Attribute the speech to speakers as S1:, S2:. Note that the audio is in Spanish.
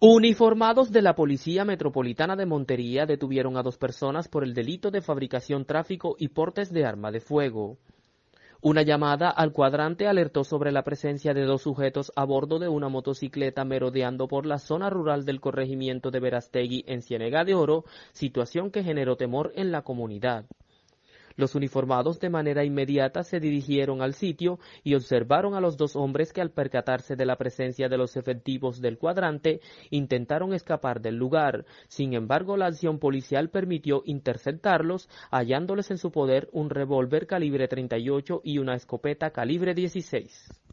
S1: Uniformados de la Policía Metropolitana de Montería detuvieron a dos personas por el delito de fabricación, tráfico y portes de arma de fuego. Una llamada al cuadrante alertó sobre la presencia de dos sujetos a bordo de una motocicleta merodeando por la zona rural del corregimiento de Verastegui en Cienega de Oro, situación que generó temor en la comunidad. Los uniformados de manera inmediata se dirigieron al sitio y observaron a los dos hombres que al percatarse de la presencia de los efectivos del cuadrante intentaron escapar del lugar. Sin embargo, la acción policial permitió interceptarlos, hallándoles en su poder un revólver calibre 38 y una escopeta calibre 16.